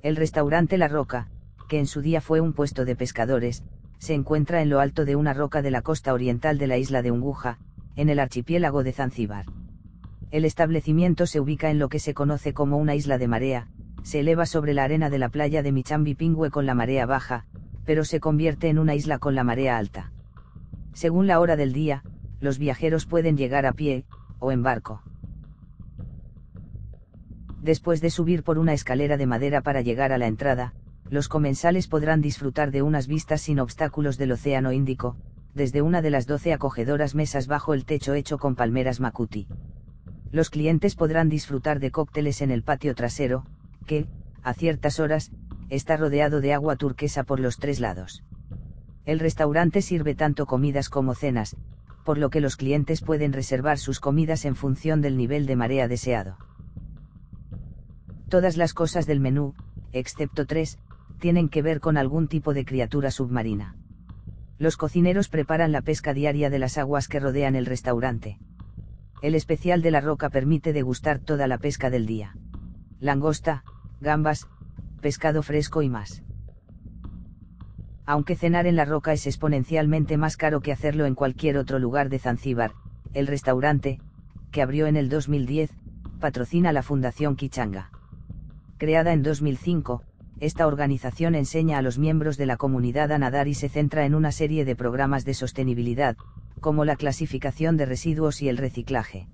El restaurante La Roca, que en su día fue un puesto de pescadores, se encuentra en lo alto de una roca de la costa oriental de la isla de Unguja, en el archipiélago de Zanzíbar. El establecimiento se ubica en lo que se conoce como una isla de marea, se eleva sobre la arena de la playa de Michambi Pingüe con la marea baja, pero se convierte en una isla con la marea alta. Según la hora del día, los viajeros pueden llegar a pie, o en barco. Después de subir por una escalera de madera para llegar a la entrada, los comensales podrán disfrutar de unas vistas sin obstáculos del Océano Índico, desde una de las doce acogedoras mesas bajo el techo hecho con palmeras Makuti. Los clientes podrán disfrutar de cócteles en el patio trasero, que, a ciertas horas, está rodeado de agua turquesa por los tres lados. El restaurante sirve tanto comidas como cenas, por lo que los clientes pueden reservar sus comidas en función del nivel de marea deseado. Todas las cosas del menú, excepto tres, tienen que ver con algún tipo de criatura submarina. Los cocineros preparan la pesca diaria de las aguas que rodean el restaurante. El especial de la roca permite degustar toda la pesca del día. Langosta, gambas, pescado fresco y más. Aunque cenar en la roca es exponencialmente más caro que hacerlo en cualquier otro lugar de Zanzíbar, el restaurante, que abrió en el 2010, patrocina la Fundación Kichanga. Creada en 2005, esta organización enseña a los miembros de la comunidad a nadar y se centra en una serie de programas de sostenibilidad, como la clasificación de residuos y el reciclaje.